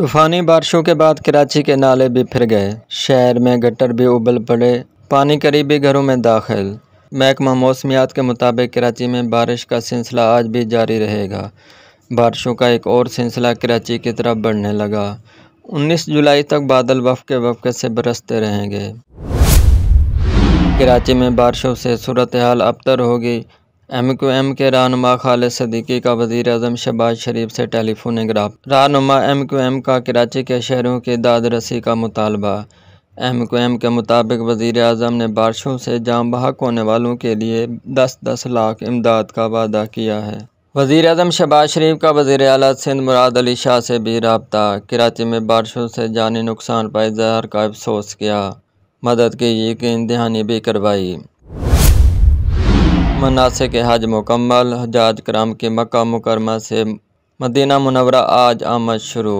तूफ़ानी बारिशों के बाद कराची के नाले भी फिर गए शहर में गटर भी उबल पड़े पानी करीबी घरों में दाखिल महकमा मौसमियात के मुताबिक कराची में बारिश का सिलसिला आज भी जारी रहेगा बारिशों का एक और सिलसिला कराची की तरफ बढ़ने लगा 19 जुलाई तक बादल वफके वफके से बरसते रहेंगे कराची में बारिशों से सूरत हाल अबतर होगी एम क्यू एम के रहनुमा खालिद सदीकी का वजीर अजम शहबाज शरीफ से टेलीफोन ग्राफ रहनुमा एम क्यू एम का कराची के शहरों की दाद रसी का मुतालबा एम क्यू एम के मुताबिक वजीर अजम ने बारिशों से जाम बहक होने वालों के लिए दस दस लाख इमदाद का वादा किया है वजीर अजम शहबाज शरीफ का वजीर अला सिंध मुराद अली शाह से भी रबता कराची में बारिशों से जानी नुकसान पर इजहार का अफसोस किया मदद की यकीन दहानी भी करवाई मनासिक हज मुकम्मल हजात कराम के मक्का मुकरमा से मदीना मुनवरा आज आमद शुरू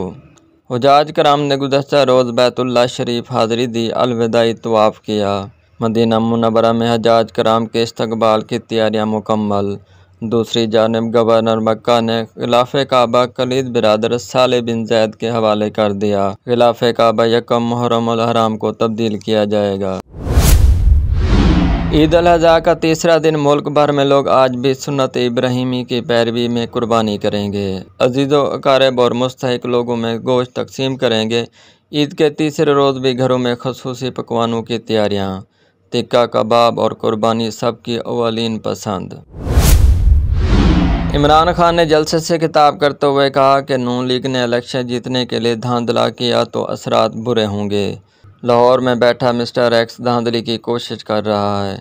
हजाज कराम ने गुजशत रोज़ बैतुल्ला शरीफ हाज़री दी अलविदाई तवाफ़ किया मदीना मुनवरा में हजाज कराम के इस्तबाल की तैयारियाँ मुकम्मल दूसरी जानब गवर्नर मक्का ने खिलाफ काबा कलीद बिरदर साले बिन जैद के हवाले कर दिया खिलाफ काबा यकम मुहरम हराम को तब्दील किया जाएगा ईद अजी का तीसरा दिन मुल्क भर में लोग आज भी सुन्नत इब्राहिमी की पैरवी में कुर्बानी करेंगे अजीज़ों अकारब और मुस्तक लोगों में गोश्त तकसीम करेंगे ईद के तीसरे रोज़ भी घरों में खसूस पकवानों की तैयारियाँ टिक्का कबाब और कुर्बानी सब की अवलिन पसंद इमरान खान ने जलसे से खिताब करते हुए कहा कि नू लीग ने इलेक्शन जीतने के लिए धांधला किया तो असरात बुरे होंगे लाहौर में बैठा मिस्टर एक्स धांधली की कोशिश कर रहा है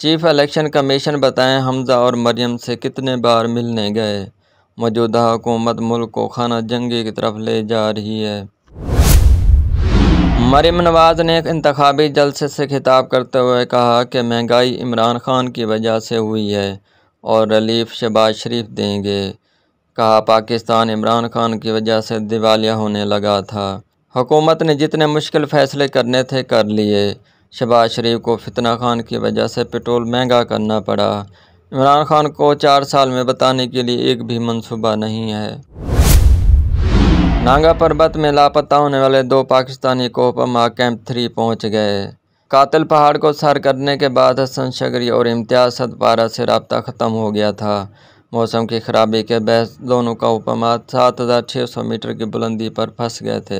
चीफ इलेक्शन कमीशन बताएं हमजा और मरियम से कितने बार मिलने गए मौजूदा हुकूमत मुल्क को खाना जंगी की तरफ ले जा रही है मरियम नवाज ने एक इंतबी जलसे से खिताब करते हुए कहा कि महंगाई इमरान खान की वजह से हुई है और रिलीफ शहबाज शरीफ देंगे कहा पाकिस्तान इमरान खान की वजह से दिवालिया होने लगा था हुकूमत ने जितने मुश्किल फ़ैसले करने थे कर लिए शहबाज शरीफ को फितना खान की वजह से पेट्रोल महंगा करना पड़ा इमरान खान को चार साल में बताने के लिए एक भी मनसूबा नहीं है नांगा पर्वत में लापता होने वाले दो पाकिस्तानी कोपमा कैंप थ्री पहुंच गए कातिल पहाड़ को सर करने के बाद हसन शगरी और इम्तियाज सतपारा से रबता ख़त्म हो गया था मौसम की खराबी के बहस दोनों का उपमात सात हज़ार छः सौ मीटर की बुलंदी पर फंस गए थे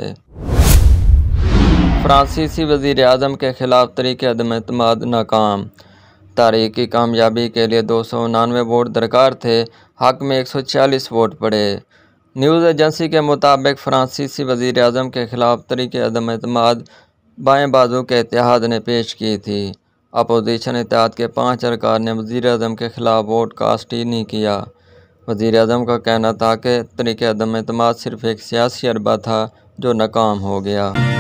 फ्रांसीसी वजीर अजम के खिलाफ तरीके अदम अतमाद नाकाम तारीख की कामयाबी के लिए दो सौ उनानवे वोट दरकार थे हक में एक सौ छियालीस वोट पड़े न्यूज़ एजेंसी के मुताबिक फ्रांसीसी वजीर अजम के खिलाफ तरीके अदम अतमाद बाएँ बाजू के इतिहाद ने पेश की थी अपोजीशन इतिहाद के पाँच अरकार ने वजी अजम के खिलाफ वोट कास्ट ही नहीं किया वजीर अजम का कहना था कि तरीक अदम अतमाद सिर्फ एक सियासी अरबा था जो नाकाम हो गया